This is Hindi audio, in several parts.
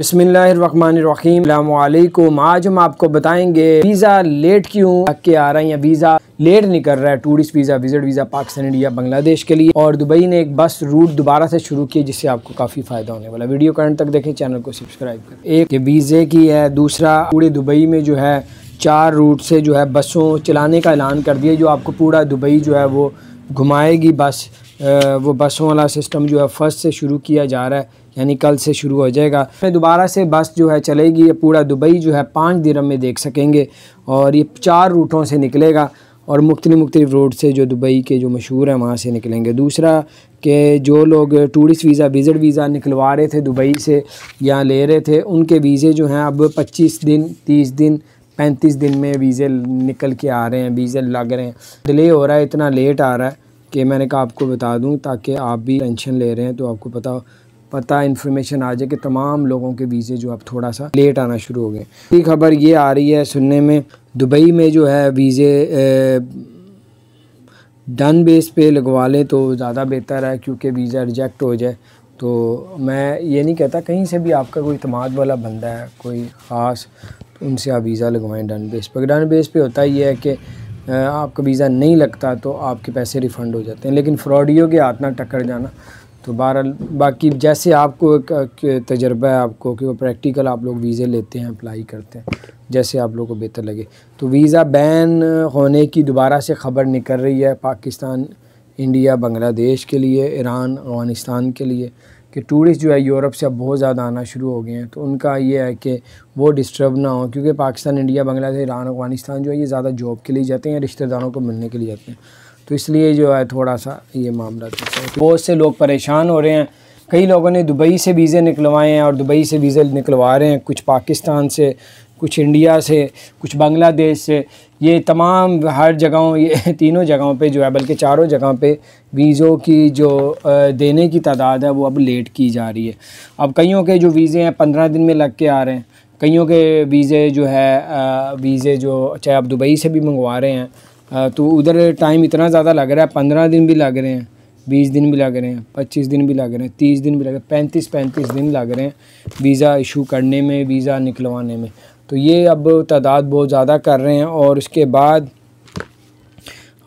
बिसमीम आज हम आपको बताएंगे वीज़ा लेट क्यों के आ रहा है या वीज़ा लेट नहीं कर रहा है tourist visa visit visa Pakistan India Bangladesh के लिए और दुबई ने एक बस रूट दोबारा से शुरू किया जिससे आपको काफ़ी फ़ायदा होने वाला वीडियो करंट तक देखें चैनल को सब्सक्राइब करें एक वीज़े की है दूसरा पूरे दुबई में जो है चार रूट से जो है बसों चलाने का ऐलान कर दिया जो आपको पूरा दुबई जो है वो घुमाएगी बस वो बसों वाला सिस्टम जो है फर्स्ट से शुरू किया जा रहा है यानी कल से शुरू हो जाएगा फिर दोबारा से बस जो है चलेगी ये पूरा दुबई जो है पाँच दिनों में देख सकेंगे और ये चार रूटों से निकलेगा और मुख्तलि मुख्तलिफ रोड से जो दुबई के जो मशहूर हैं वहाँ से निकलेंगे दूसरा कि जो लोग टूरिस्ट वीज़ा विज़िट वीज़ा निकलवा रहे थे दुबई से या ले रहे थे उनके वीज़े जो हैं अब पच्चीस दिन तीस दिन पैंतीस दिन में वीज़े निकल के आ रहे हैं वीज़े लग रहे हैं डिले हो रहा है इतना लेट आ रहा है कि मैंने कहा आपको बता दूं ताकि आप भी टेंशन ले रहे हैं तो आपको पता पता इन्फॉर्मेशन आ जाए कि तमाम लोगों के वीज़े जो अब थोड़ा सा लेट आना शुरू हो गए ये खबर ये आ रही है सुनने में दुबई में जो है वीज़े डन बेस पे लगवा लें तो ज़्यादा बेहतर है क्योंकि वीज़ा रिजेक्ट हो जाए तो मैं ये नहीं कहता कहीं से भी आपका कोई तमाद वाला बंदा है कोई ख़ास उनसे आप वीज़ा लगवाएं डन बेस पर डन बेस पे होता ही है कि आपका वीज़ा नहीं लगता तो आपके पैसे रिफ़ंड हो जाते हैं लेकिन फ्रॉडियो के हाथ ना टक्कर जाना तो बहरहाल बाकी जैसे आपको तजर्बा है आपको कि वो प्रैक्टिकल आप लोग वीज़े लेते हैं अप्लाई करते हैं जैसे आप लोग को बेहतर लगे तो वीज़ा बैन होने की दोबारा से ख़बर निकल रही है पाकिस्तान इंडिया बांग्लादेश के लिए ईरान अफगानिस्तान के लिए कि टूरिस्ट जो है यूरोप से अब बहुत ज़्यादा आना शुरू हो गए हैं तो उनका ये है कि वो डिस्टर्ब ना हो क्योंकि पाकिस्तान इंडिया बांग्लादेश ईरान अफगानिस्तान जो है ये ज़्यादा जॉब के लिए जाते हैं रिश्तेदारों को मिलने के लिए जाते हैं तो इसलिए जो है थोड़ा सा ये मामला बहुत से लोग परेशान हो रहे हैं कई लोगों ने दुबई से वीज़े निकलवाए हैं और दुबई से वीज़े निकलवा रहे हैं कुछ पाकिस्तान से कुछ इंडिया से कुछ बांग्लादेश से ये तमाम हर जगहों ये तीनों जगहों पे जो है बल्कि चारों जगहों पे वीज़ों की जो देने की तादाद है वो अब लेट की जा रही है अब कईयों के जो वीज़े हैं पंद्रह दिन में लग के आ रहे हैं कईयों के वीज़े जो है वीज़े जो चाहे आप दुबई से भी मंगवा रहे हैं तो उधर टाइम इतना ज़्यादा लग रहा है पंद्रह दिन भी लग रहे हैं बीस दिन भी लग रहे हैं पच्चीस दिन भी लग रहे हैं तीस दिन भी लग रहे हैं पैंतीस पैंतीस दिन लग रहे हैं वीज़ा इशू करने में वीज़ा निकलवाने में तो ये अब तादाद बहुत ज़्यादा कर रहे हैं और उसके बाद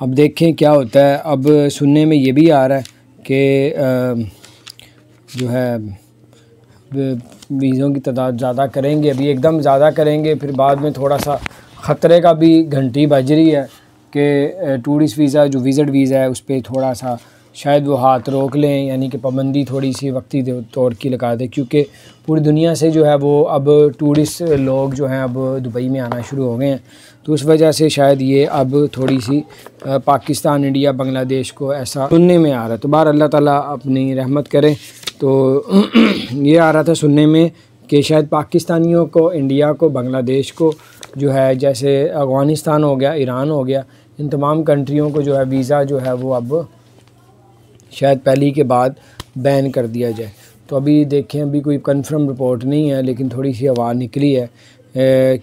अब देखें क्या होता है अब सुनने में ये भी आ रहा है कि जो है वीज़ों की तादाद ज़्यादा करेंगे अभी एकदम ज़्यादा करेंगे फिर बाद में थोड़ा सा ख़तरे का भी घंटी बज रही है कि टूरिस्ट वीज़ा जो विज़िट वीज़ा है उस पर थोड़ा सा शायद वो हाथ रोक लें यानी कि पाबंदी थोड़ी सी वक्ती तौर की लगा दें क्योंकि पूरी दुनिया से जो है वो अब टूरिस्ट लोग जो हैं अब दुबई में आना शुरू हो गए हैं तो उस वजह से शायद ये अब थोड़ी सी पाकिस्तान इंडिया बांग्लादेश को ऐसा सुनने में आ रहा है तो बार अल्लाह ताला अपनी रहमत करें तो ये आ रहा था सुनने में कि शायद पाकिस्तानियों को इंडिया को बांग्लादेश को जो है जैसे अफ़गानिस्तान हो गया ईरान हो गया इन तमाम कंट्रियों को जो है वीज़ा जो है वो अब शायद पहली के बाद बैन कर दिया जाए तो अभी देखें अभी कोई कंफर्म रिपोर्ट नहीं है लेकिन थोड़ी सी आवाज़ निकली है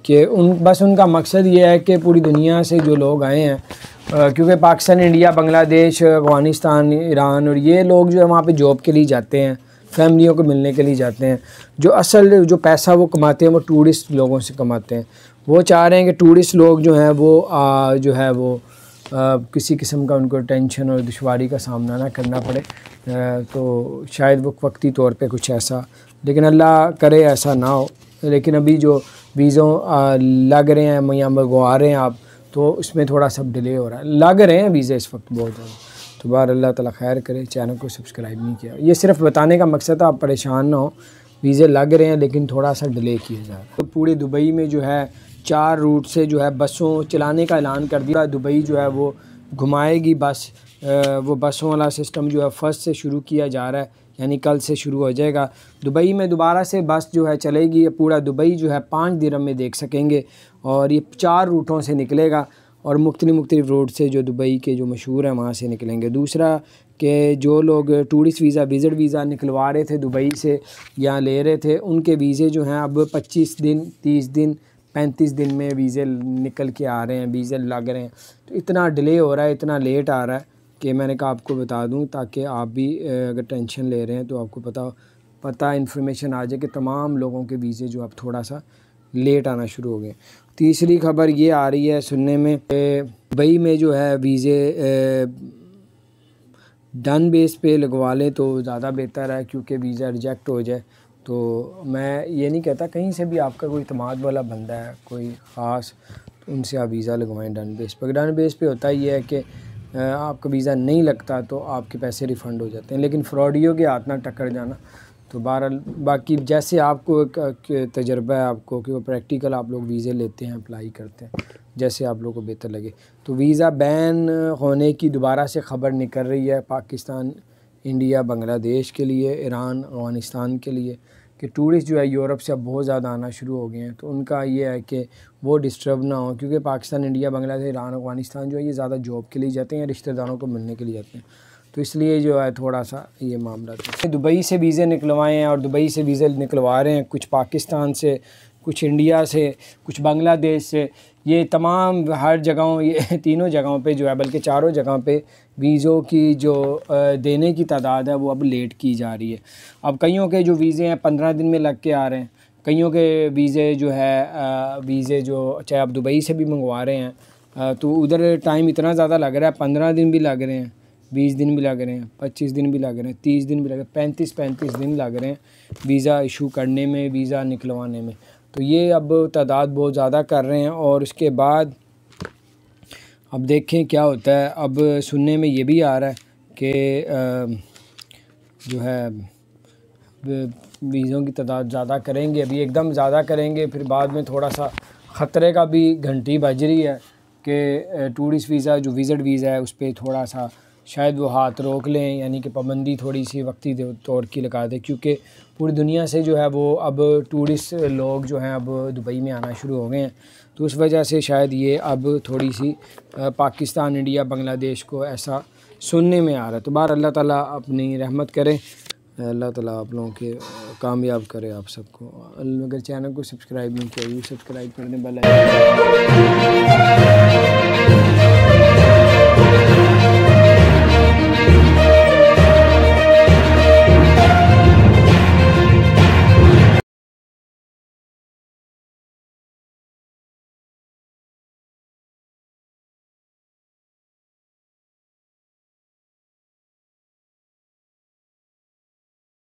कि उन बस उनका मकसद ये है कि पूरी दुनिया से जो लोग आए हैं क्योंकि पाकिस्तान इंडिया बांग्लादेश अफ़गानिस्तान ईरान और ये लोग जो है वहाँ पे जॉब के लिए जाते हैं फैमिलियों को मिलने के लिए जाते हैं जो असल जो पैसा वो कमाते हैं वो टूरिस्ट लोगों से कमाते हैं वो चाह रहे हैं कि टूरिस्ट लोग जो हैं वो आ, जो है वो किसी किस्म का उनको टेंशन और दुशारी का सामना ना करना पड़े तो शायद वो वक्ती तौर पे कुछ ऐसा लेकिन अल्लाह करे ऐसा ना हो लेकिन अभी जो वीज़ों लग रहे हैं मैं मंगवा रहे हैं आप तो उसमें थोड़ा सब डिले हो रहा है लग रहे हैं वीज़े इस वक्त बहुत ज़्यादा तो बार अल्लाह ताला खैर करे चैनल को सब्सक्राइब नहीं किया ये सिर्फ़ बताने का मकसद आप परेशान ना हो वीज़े लग रहे हैं लेकिन थोड़ा सा डिले किया जा रहा है तो पूरे दुबई में जो है चार रूट से जो है बसों चलाने का ऐलान कर दिया दुबई जो है वो घुमाएगी बस वो बसों वाला सिस्टम जो है फर्स्ट से शुरू किया जा रहा है यानी कल से शुरू हो जाएगा दुबई में दोबारा से बस जो है चलेगी पूरा दुबई जो है पाँच दिनों में देख सकेंगे और ये चार रूटों से निकलेगा और मुख्तलि मुख्तलिफ रोड से जो दुबई के जो मशहूर हैं वहाँ से निकलेंगे दूसरा कि जो लोग टूरिस्ट वीज़ा विज़िट वीज़ा निकलवा रहे थे दुबई से या ले रहे थे उनके वीज़े जो हैं अब पच्चीस दिन तीस दिन पैंतीस दिन में वीज़े निकल के आ रहे हैं वीज़े लग रहे हैं तो इतना डिले हो रहा है इतना लेट आ रहा है कि मैंने कहा आपको बता दूँ ताकि आप भी अगर टेंशन ले रहे हैं तो आपको पता पता इन्फॉर्मेशन आ जाए कि तमाम लोगों के वीज़े जो आप थोड़ा सा लेट आना शुरू हो गए तीसरी खबर ये आ रही है सुनने में दुबई में जो है वीज़े डन बेस पे लगवा लें तो ज़्यादा बेहतर है क्योंकि वीज़ा रिजेक्ट हो जाए तो मैं ये नहीं कहता कहीं से भी आपका कोई इतमाद वाला बंदा है कोई ख़ास तो उनसे आप वीज़ा लगवाएं डन बेस पर डन बेस पे होता ही है कि आपका वीज़ा नहीं लगता तो आपके पैसे रिफ़ंड हो जाते हैं लेकिन फ्रॉडियो के हाथ ना टक्कर जाना तो बहरहाल बाकी जैसे आपको एक तजर्बा है आपको कि वो प्रैक्टिकल आप लोग वीज़े लेते हैं अप्लाई करते हैं जैसे आप लोग को बेहतर लगे तो वीज़ा बैन होने की दोबारा से ख़बर निकल रही है पाकिस्तान इंडिया बांग्लादेश के लिए ईरान अफगानिस्तान के लिए कि टूरिस्ट जो है यूरोप से अब बहुत ज़्यादा आना शुरू हो गए हैं तो उनका ये है कि वो डिस्टर्ब ना हो क्योंकि पाकिस्तान इंडिया बांग्लादेश ईरान अफगानिस्तान जो है ये ज़्यादा जॉब के लिए जाते हैं रिश्तेदारों को मिलने के लिए जाते हैं तो इसलिए जो है थोड़ा सा ये मामला था दुबई से वीज़े निकलवाए हैं और दुबई से वीज़े निकलवा रहे हैं कुछ पाकिस्तान से कुछ इंडिया से कुछ बांग्लादेश से ये तमाम हर जगहों ये तीनों जगहों पे जो है बल्कि चारों जगहों पे वीज़ों की जो देने की तादाद है वो अब लेट की जा रही है अब कईयों के जो वीज़े हैं पंद्रह दिन में लग के आ रहे हैं कईयों के वीज़े जो है वीज़े जो चाहे आप दुबई से भी मंगवा रहे हैं तो उधर टाइम इतना ज़्यादा लग रहा है पंद्रह दिन भी लग रहे हैं बीस दिन भी लग रहे हैं पच्चीस दिन भी लग रहे हैं तीस दिन भी लग रहे हैं पैंतीस पैंतीस दिन लग रहे हैं वीज़ा इशू करने में वीज़ा निकलवाने में तो ये अब तादाद बहुत ज़्यादा कर रहे हैं और उसके बाद अब देखें क्या होता है अब सुनने में ये भी आ रहा है कि जो है वीज़ों की तादाद ज़्यादा करेंगे अभी एकदम ज़्यादा करेंगे फिर बाद में थोड़ा सा ख़तरे का भी घंटी बज रही है कि टूरिस्ट वीज़ा जो विज़िट वीज़ा है उस पर थोड़ा सा शायद वो हाथ रोक लें यानी कि पाबंदी थोड़ी सी वक्ती तौर की लगा दें क्योंकि पूरी दुनिया से जो है वो अब टूरिस्ट लोग जो हैं अब दुबई में आना शुरू हो गए हैं तो उस वजह से शायद ये अब थोड़ी सी पाकिस्तान इंडिया बांग्लादेश को ऐसा सुनने में आ रहा है तो बार अल्लाह ताला अपनी रहमत करें अल्लाह ताला आप लोगों के कामयाब करे आप सबको अगर चैनल को सब्सक्राइब नहीं किया यू सब्सक्राइब करने वाला